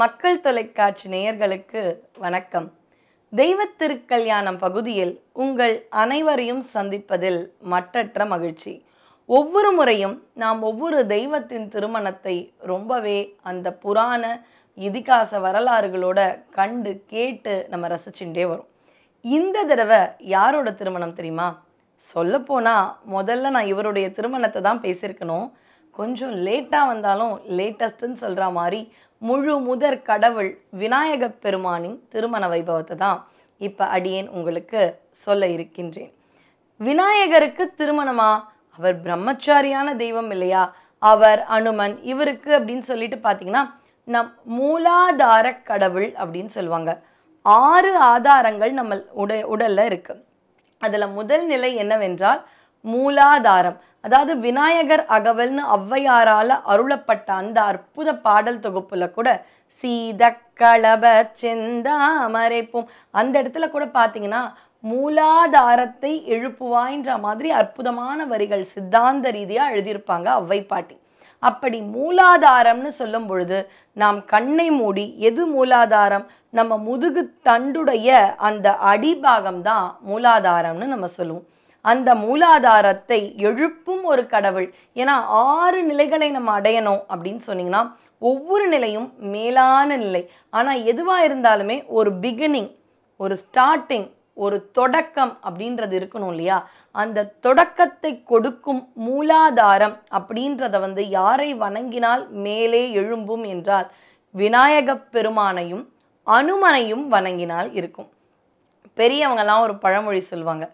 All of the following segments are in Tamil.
மக்கள் தொலைக்காட்சி நேயர்களுக்கு வணக்கம் தெய்வ திருக்கல்யாணம் பகுதியில் உங்கள் அனைவரையும் சந்திப்பதில் மற்றற்ற மகிழ்ச்சி ஒவ்வொரு முறையும் நாம் ஒவ்வொரு தெய்வத்தின் திருமணத்தை ரொம்பவே அந்த புராண இதிகாச வரலாறுகளோட கண்டு கேட்டு நம்ம ரசிச்சுட்டே வரும் இந்த தடவை யாரோட திருமணம் தெரியுமா சொல்லப்போனால் முதல்ல நான் இவருடைய திருமணத்தை தான் பேசியிருக்கணும் கொஞ்சம் லேட்டாக வந்தாலும் லேட்டஸ்ட்டுன்னு சொல்கிற மாதிரி முழு முதற் கடவுள் விநாயக பெருமானின் திருமண வைபவத்தை தான் இப்போ அடியேன் உங்களுக்கு சொல்ல இருக்கின்றேன் விநாயகருக்கு திருமணமா அவர் பிரம்மச்சாரியான தெய்வம் இல்லையா அவர் அனுமன் இவருக்கு அப்படின்னு சொல்லிட்டு பார்த்தீங்கன்னா நம் மூலாதார கடவுள் அப்படின்னு சொல்லுவாங்க ஆறு ஆதாரங்கள் நம்ம உட உடலில் இருக்குது அதில் முதல் நிலை என்னவென்றால் மூலாதாரம் அதாவது விநாயகர் அகவல்னு ஔவையாரால் அருளப்பட்ட அந்த அற்புத பாடல் தொகுப்பில் கூட சீத கலப செந்தாமரைப்பும் அந்த இடத்துல கூட பார்த்தீங்கன்னா மூலாதாரத்தை என்ற மாதிரி அற்புதமான வரிகள் சித்தாந்த ரீதியாக எழுதியிருப்பாங்க ஔவை பாட்டி அப்படி மூலாதாரம்னு சொல்லும் பொழுது நாம் கண்ணை மூடி எது மூலாதாரம் நம்ம முதுகு தண்டுடைய அந்த அடிபாகம் தான் மூலாதாரம்னு நம்ம சொல்லுவோம் அந்த மூலாதாரத்தை எழுப்பும் ஒரு கடவுள் ஏன்னா ஆறு நிலைகளை நம்ம அடையணும் அப்படின்னு சொன்னீங்கன்னா ஒவ்வொரு நிலையும் மேலான நிலை ஆனால் எதுவாக இருந்தாலுமே ஒரு பிகினிங் ஒரு ஸ்டார்டிங் ஒரு தொடக்கம் அப்படின்றது இருக்கணும் இல்லையா அந்த தொடக்கத்தை கொடுக்கும் மூலாதாரம் அப்படின்றத வந்து யாரை வணங்கினால் மேலே எழும்பும் என்றால் விநாயகப் பெருமானையும் அனுமனையும் வணங்கினால் இருக்கும் பெரியவங்கெல்லாம் ஒரு பழமொழி சொல்லுவாங்க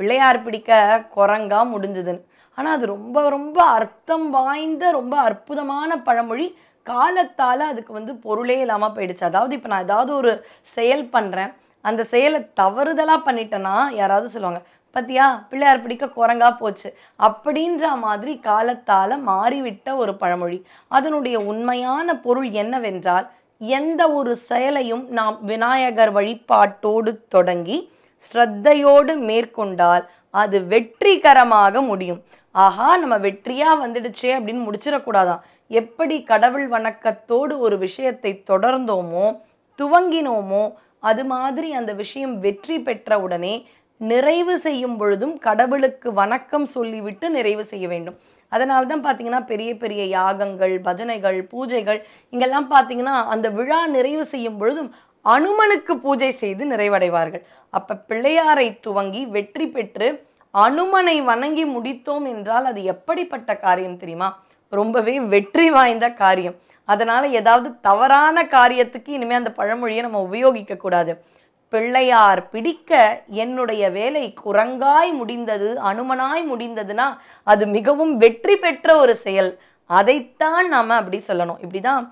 பிள்ளையார் பிடிக்க குரங்கா முடிஞ்சதுன்னு ஆனால் அது ரொம்ப ரொம்ப அர்த்தம் வாய்ந்த ரொம்ப அற்புதமான பழமொழி காலத்தால் அதுக்கு வந்து பொருளே இல்லாமல் போயிடுச்சு அதாவது இப்போ நான் ஏதாவது ஒரு செயல் பண்ணுறேன் அந்த செயலை தவறுதலாக பண்ணிட்டேன்னா யாராவது சொல்லுவாங்க பத்தியா பிள்ளையார் பிடிக்க குரங்கா போச்சு அப்படின்ற மாதிரி காலத்தால் மாறிவிட்ட ஒரு பழமொழி அதனுடைய உண்மையான பொருள் என்னவென்றால் எந்த ஒரு செயலையும் நாம் விநாயகர் வழிபாட்டோடு தொடங்கி ஸ்ரத்தையோடு மேற்கொண்டால் அது வெற்றிகரமாக முடியும் ஆஹா நம்ம வெற்றியாக வந்துடுச்சே அப்படின்னு முடிச்சிடக்கூடாதான் எப்படி கடவுள் வணக்கத்தோடு ஒரு விஷயத்தை தொடர்ந்தோமோ துவங்கினோமோ அது மாதிரி அந்த விஷயம் வெற்றி பெற்ற உடனே நிறைவு செய்யும் பொழுதும் கடவுளுக்கு வணக்கம் சொல்லிவிட்டு நிறைவு செய்ய வேண்டும் அதனால தான் பார்த்தீங்கன்னா பெரிய பெரிய யாகங்கள் பஜனைகள் பூஜைகள் இங்கெல்லாம் பார்த்தீங்கன்னா அந்த விழா நிறைவு செய்யும் பொழுதும் அனுமனுக்கு பூஜை செய்து நிறைவடைவார்கள் அப்ப பிள்ளையாரை துவங்கி வெற்றி பெற்று அனுமனை வணங்கி முடித்தோம் என்றால் அது எப்படிப்பட்ட காரியம் தெரியுமா ரொம்பவே வெற்றி வாய்ந்த காரியம் அதனால ஏதாவது தவறான காரியத்துக்கு இனிமே அந்த பழமொழியை நம்ம உபயோகிக்க கூடாது பிள்ளையார் பிடிக்க என்னுடைய வேலை குரங்காய் முடிந்தது அனுமனாய் முடிந்ததுன்னா அது மிகவும் வெற்றி பெற்ற ஒரு செயல் அதைத்தான் நாம அப்படி சொல்லணும் இப்படிதான்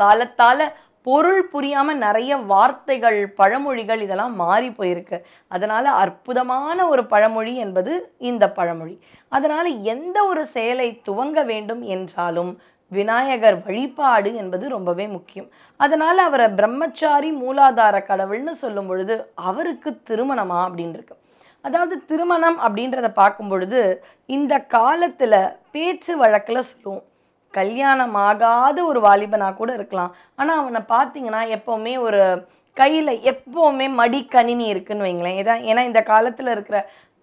காலத்தால் பொருள் புரியாமல் நிறைய வார்த்தைகள் பழமொழிகள் இதெல்லாம் மாறி போயிருக்கு அதனால் அற்புதமான ஒரு பழமொழி என்பது இந்த பழமொழி அதனால் எந்த ஒரு செயலை துவங்க வேண்டும் என்றாலும் விநாயகர் வழிபாடு என்பது ரொம்பவே முக்கியம் அதனால் அவரை பிரம்மச்சாரி மூலாதார கடவுள்னு சொல்லும் பொழுது அவருக்கு திருமணமா அப்படின்னு அதாவது திருமணம் அப்படின்றத பார்க்கும் பொழுது இந்த காலத்தில் பேச்சு வழக்கில் சொல்லுவோம் கல்யாணம் ஆகாத ஒரு வாலிபனாக கூட இருக்கலாம் ஆனால் அவனை பார்த்தீங்கன்னா எப்போவுமே ஒரு கையில் எப்போவுமே மடி கணினி இருக்குன்னு வைங்களேன் ஏதா ஏன்னா இந்த காலத்தில் இருக்கிற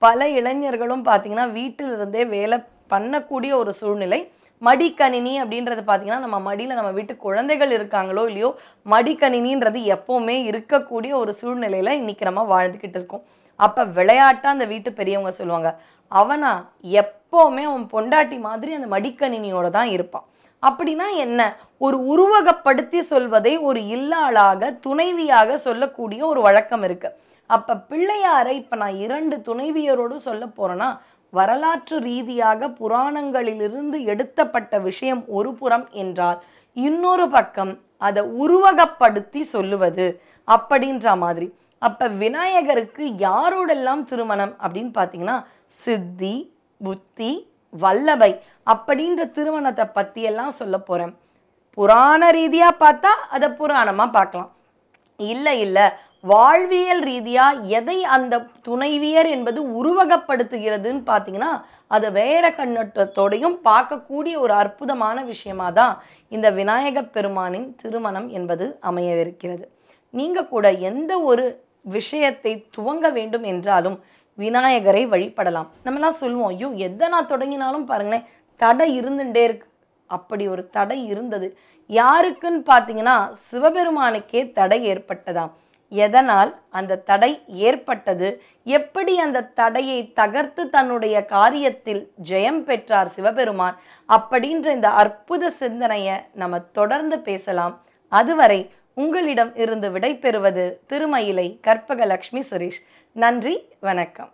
பல இளைஞர்களும் பார்த்தீங்கன்னா வீட்டிலிருந்தே வேலை பண்ணக்கூடிய ஒரு சூழ்நிலை மடிக்கணினி அப்படின்றது பார்த்திங்கன்னா நம்ம மடியில் நம்ம வீட்டு குழந்தைகள் இருக்காங்களோ இல்லையோ மடிக்கணினின்றது எப்போவுமே இருக்கக்கூடிய ஒரு சூழ்நிலையில் இன்றைக்கி நம்ம வாழ்ந்துக்கிட்டு இருக்கோம் அப்போ விளையாட்டாக அந்த வீட்டு பெரியவங்க சொல்லுவாங்க அவனா எப்போவுமே அவன் பொண்டாட்டி மாதிரி அந்த மடிக்கணினியோட தான் இருப்பான் அப்படின்னா என்ன ஒரு உருவகப்படுத்தி சொல்வதை ஒரு இல்லாளாக துணைவியாக சொல்லக்கூடிய ஒரு வழக்கம் இருக்குது அப்போ பிள்ளையாரை இப்போ நான் இரண்டு துணைவியரோடு சொல்ல போகிறேன்னா வரலாற்று ரீதியாக புராணங்களிலிருந்து எடுத்தப்பட்ட விஷயம் ஒரு புறம் என்றால் இன்னொரு பக்கம் அதை உருவகப்படுத்தி சொல்லுவது அப்படின்ற மாதிரி அப்போ விநாயகருக்கு யாரோடெல்லாம் திருமணம் அப்படின்னு பார்த்தீங்கன்னா சித்தி புத்தி வல்லபை அப்படின்ற திருமணத்தை பற்றியெல்லாம் சொல்ல போறேன் புராண ரீதியாக பார்த்தா அதை புராணமாக பார்க்கலாம் இல்லை இல்லை வாழ்வியல் ரீதியாக எதை அந்த துணைவியர் என்பது உருவகப்படுத்துகிறதுன்னு பார்த்தீங்கன்னா அதை வேற கண்ணோட்டத்தோடையும் பார்க்கக்கூடிய ஒரு அற்புதமான விஷயமா தான் இந்த விநாயகப் பெருமானின் திருமணம் என்பது அமையவிருக்கிறது நீங்கள் கூட எந்த ஒரு விஷயத்தை துவங்க வேண்டும் என்றாலும் விநாயகரை வழிபடலாம் நம்மலாம் சொல்லுவோம் ஐயோ எதை நான் தொடங்கினாலும் பாருங்களேன் தடை இருந்துட்டே இருக்கு அப்படி ஒரு தடை இருந்தது யாருக்குன்னு பார்த்தீங்கன்னா சிவபெருமானுக்கே தடை ஏற்பட்டதாம் எதனால் அந்த தடை ஏற்பட்டது எப்படி அந்த தடையை தகர்த்து தன்னுடைய காரியத்தில் ஜெயம் பெற்றார் சிவபெருமான் அப்படின்ற இந்த அற்புத சிந்தனையை நம்ம தொடர்ந்து பேசலாம் அதுவரை உங்களிடம் இருந்து விடை பெறுவது திருமயிலை கற்பகலக்ஷ்மி சுரேஷ் நன்றி வணக்கம்